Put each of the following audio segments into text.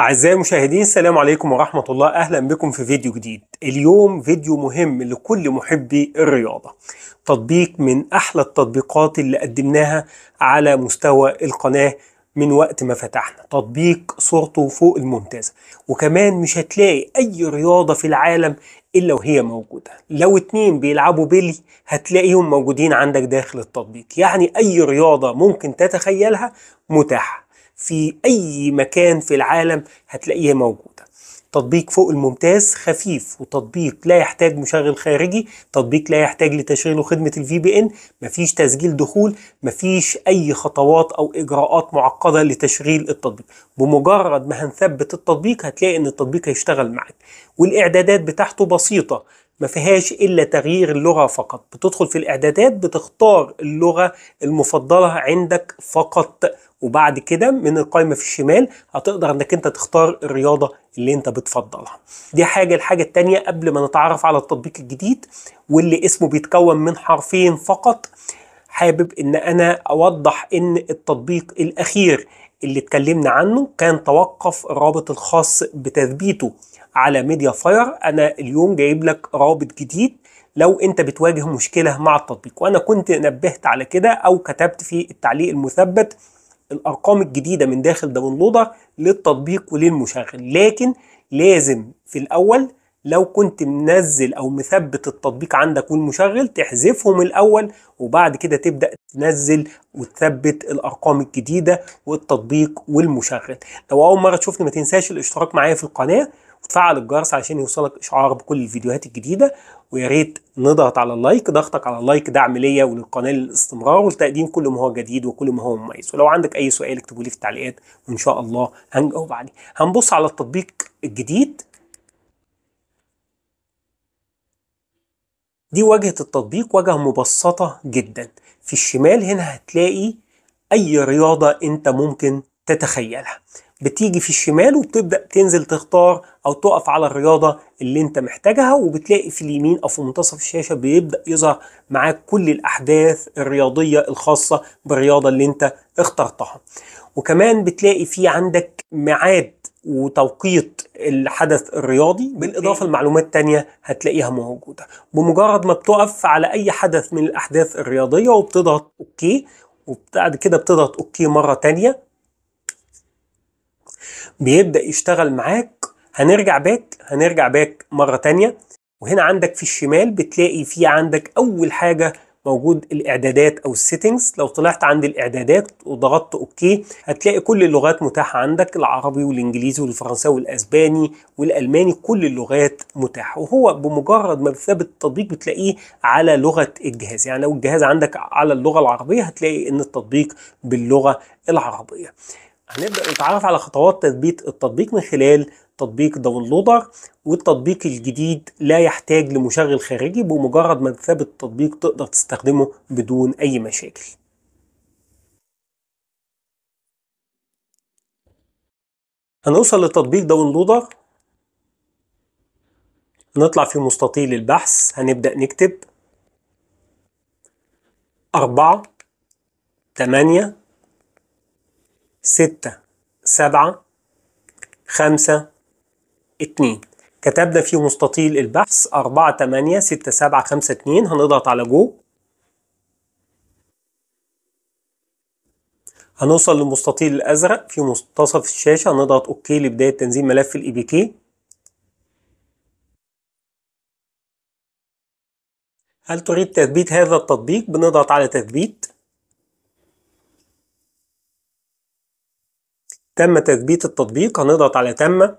أعزائي المشاهدين السلام عليكم ورحمة الله أهلا بكم في فيديو جديد اليوم فيديو مهم لكل محبي الرياضة تطبيق من أحلى التطبيقات اللي قدمناها على مستوى القناة من وقت ما فتحنا تطبيق صورته فوق الممتازة وكمان مش هتلاقي أي رياضة في العالم إلا وهي موجودة لو اتنين بيلعبوا بيلي هتلاقيهم موجودين عندك داخل التطبيق يعني أي رياضة ممكن تتخيلها متاحة في أي مكان في العالم هتلاقيها موجودة تطبيق فوق الممتاز خفيف وتطبيق لا يحتاج مشغل خارجي تطبيق لا يحتاج لتشغيل خدمه الفي بي ان مفيش تسجيل دخول مفيش أي خطوات أو إجراءات معقدة لتشغيل التطبيق بمجرد ما هنثبت التطبيق هتلاقي إن التطبيق هيشتغل معك والإعدادات بتاعته بسيطة ما فيهاش الا تغيير اللغه فقط بتدخل في الاعدادات بتختار اللغه المفضله عندك فقط وبعد كده من القائمه في الشمال هتقدر انك انت تختار الرياضه اللي انت بتفضلها دي حاجه الحاجه الثانيه قبل ما نتعرف على التطبيق الجديد واللي اسمه بيتكون من حرفين فقط حابب ان انا اوضح ان التطبيق الاخير اللي اتكلمنا عنه كان توقف الرابط الخاص بتثبيته على ميديا فاير انا اليوم جايب لك رابط جديد لو انت بتواجه مشكله مع التطبيق وانا كنت نبهت على كده او كتبت في التعليق المثبت الارقام الجديده من داخل داونلودر للتطبيق وللمشغل لكن لازم في الاول لو كنت منزل او مثبت التطبيق عندك والمشغل تحذفهم الاول وبعد كده تبدا تنزل وتثبت الارقام الجديده والتطبيق والمشغل لو اول مره تشوفني ما تنساش الاشتراك معايا في القناه وتفعل الجرس عشان يوصلك اشعار بكل الفيديوهات الجديده ويا ريت نضغط على اللايك ضغطك على اللايك دعم ليا وللقناه للاستمرار وتقديم كل ما هو جديد وكل ما هو مميز ولو عندك اي سؤال اكتبه لي في التعليقات وان شاء الله هنجاوب عليه هنبص على التطبيق الجديد دي واجهة التطبيق واجهة مبسطة جدا في الشمال هنا هتلاقي أي رياضة أنت ممكن تتخيلها بتيجي في الشمال وبتبدأ تنزل تختار أو تقف على الرياضة اللي أنت محتاجها وبتلاقي في اليمين أو في منتصف الشاشة بيبدأ يظهر معاك كل الأحداث الرياضية الخاصة بالرياضة اللي أنت اخترتها وكمان بتلاقي في عندك ميعاد وتوقيت الحدث الرياضي بالإضافة لمعلومات تانية هتلاقيها موجودة بمجرد ما بتقف على أي حدث من الأحداث الرياضية وبتضغط أوكي وبعد كده بتضغط أوكي مرة تانية بيبدأ يشتغل معاك هنرجع باك هنرجع باك مرة تانية وهنا عندك في الشمال بتلاقي في عندك أول حاجة موجود الاعدادات او السيتنجز لو طلعت عند الاعدادات وضغطت اوكي هتلاقي كل اللغات متاحه عندك العربي والانجليزي والفرنساوي والاسباني والالماني كل اللغات متاحه وهو بمجرد ما بتثبت التطبيق بتلاقيه على لغه الجهاز يعني لو الجهاز عندك على اللغه العربيه هتلاقي ان التطبيق باللغه العربيه هنبدا نتعرف على خطوات تثبيت التطبيق من خلال تطبيق داونلودر والتطبيق الجديد لا يحتاج لمشغل خارجي بمجرد ما تثبت التطبيق تقدر تستخدمه بدون أي مشاكل هنوصل لتطبيق داونلودر نطلع في مستطيل البحث هنبدأ نكتب أربعة تمانية ستة سبعة خمسة 2 كتبنا في مستطيل البحث 4 8 6 7 5 2 هنضغط على جو هنوصل للمستطيل الأزرق في منتصف الشاشة هنضغط أوكي لبداية تنزيل ملف الإي بي كي هل تريد تثبيت هذا التطبيق؟ بنضغط على تثبيت تم تثبيت التطبيق هنضغط على تم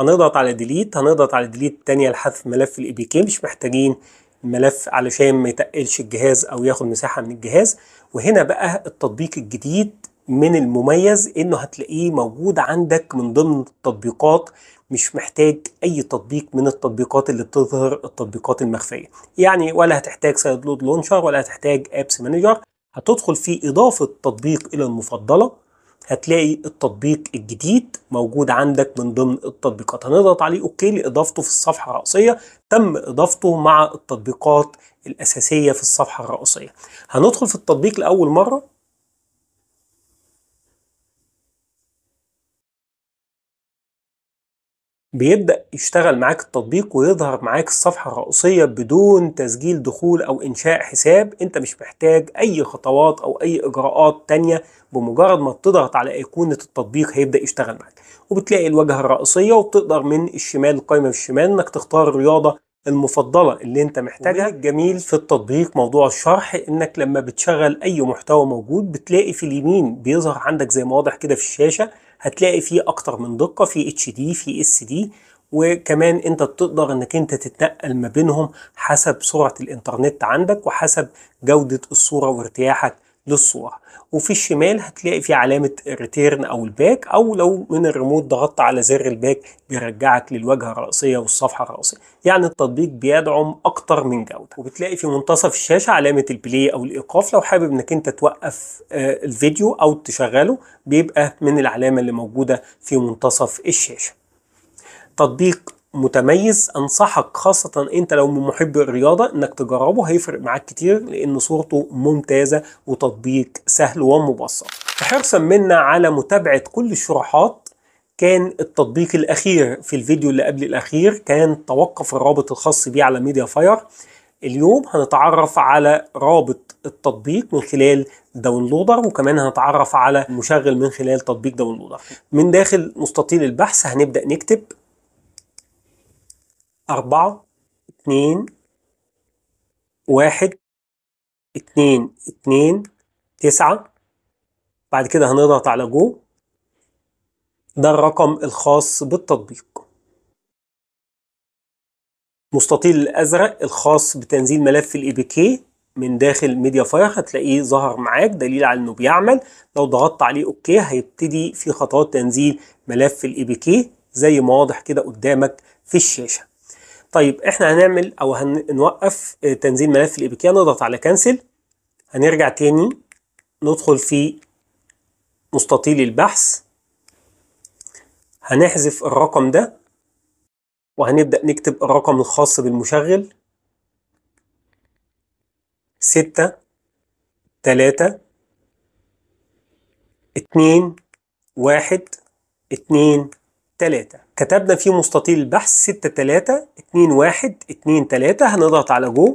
هنضغط على ديليت هنضغط على ديليت تانية لحذف ملف الاي بي كي مش محتاجين الملف علشان ما يتقلش الجهاز او ياخد مساحه من الجهاز وهنا بقى التطبيق الجديد من المميز انه هتلاقيه موجود عندك من ضمن التطبيقات مش محتاج اي تطبيق من التطبيقات اللي بتظهر التطبيقات المخفيه يعني ولا هتحتاج سايد لود لونشر ولا هتحتاج ابس مانجر هتدخل في اضافه تطبيق الى المفضله هتلاقي التطبيق الجديد موجود عندك من ضمن التطبيقات هنضغط عليه اوكي لاضافته في الصفحه الرئيسيه تم اضافته مع التطبيقات الاساسيه في الصفحه الرئيسيه هندخل في التطبيق لاول مره بيبدأ يشتغل معاك التطبيق ويظهر معاك الصفحة الرئيسية بدون تسجيل دخول أو إنشاء حساب أنت مش محتاج أي خطوات أو أي إجراءات تانية بمجرد ما تضغط على أيقونة التطبيق هيبدأ يشتغل معاك وبتلاقي الواجهة الرئيسية وبتقدر من الشمال القائمة في الشمال إنك تختار الرياضة المفضله اللي انت محتاجها الجميل في التطبيق موضوع الشرح انك لما بتشغل اي محتوى موجود بتلاقي في اليمين بيظهر عندك زي ما واضح كده في الشاشه هتلاقي فيه اكتر من دقه في اتش دي في اس دي وكمان انت بتقدر انك انت تتنقل ما بينهم حسب سرعه الانترنت عندك وحسب جوده الصوره وارتياحك للصورة وفي الشمال هتلاقي في علامة ريتيرن او الباك او لو من الريموت ضغطت على زر الباك بيرجعك للواجهة الرئيسية والصفحة الرئيسية يعني التطبيق بيدعم اكتر من جودة وبتلاقي في منتصف الشاشة علامة البلاي او الايقاف لو حابب انك انت توقف آه، الفيديو او تشغله بيبقى من العلامة اللي موجودة في منتصف الشاشة تطبيق متميز انصحك خاصه انت لو من محب الرياضه انك تجربه هيفرق معاك كتير لان صورته ممتازه وتطبيق سهل ومبسط حرصا منا على متابعه كل الشروحات كان التطبيق الاخير في الفيديو اللي قبل الاخير كان توقف الرابط الخاص بيه على ميديا فاير اليوم هنتعرف على رابط التطبيق من خلال داونلودر وكمان هنتعرف على المشغل من خلال تطبيق داونلودر من داخل مستطيل البحث هنبدا نكتب أربعة اتنين واحد اتنين اتنين تسعة بعد كده هنضغط على جو ده الرقم الخاص بالتطبيق مستطيل الأزرق الخاص بتنزيل ملف الاي كي من داخل ميديا فاير هتلاقيه ظهر معاك دليل على انه بيعمل لو ضغطت عليه اوكي هيبتدي في خطوات تنزيل ملف الاي بي كي زي ما واضح كده قدامك في الشاشه طيب احنا هنعمل او هنوقف آه، تنزيل ملف الابيكيا نضغط على كنسل هنرجع تاني ندخل في مستطيل البحث هنحذف الرقم ده وهنبدأ نكتب الرقم الخاص بالمشغل ستة تلاتة اتنين واحد اتنين 3 كتبنا في مستطيل البحث 6 3 2 1 2 3 هنضغط على جو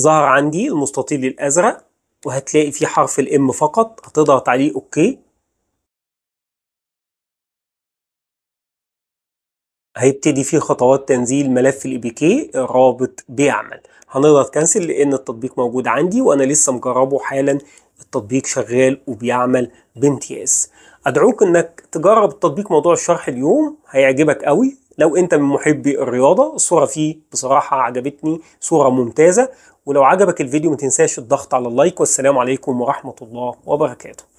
ظهر عندي المستطيل الأزرق وهتلاقي فيه حرف الام فقط هتضغط عليه اوكي هيبتدي فيه خطوات تنزيل ملف الاي بي كي الرابط بيعمل هنضغط كنسل لان التطبيق موجود عندي وانا لسه مجربه حالا التطبيق شغال وبيعمل بامتياز ادعوك انك تجرب تطبيق موضوع الشرح اليوم هيعجبك قوي لو انت من محبي الرياضه الصوره فيه بصراحه عجبتني صوره ممتازه ولو عجبك الفيديو ما تنساش الضغط على اللايك والسلام عليكم ورحمه الله وبركاته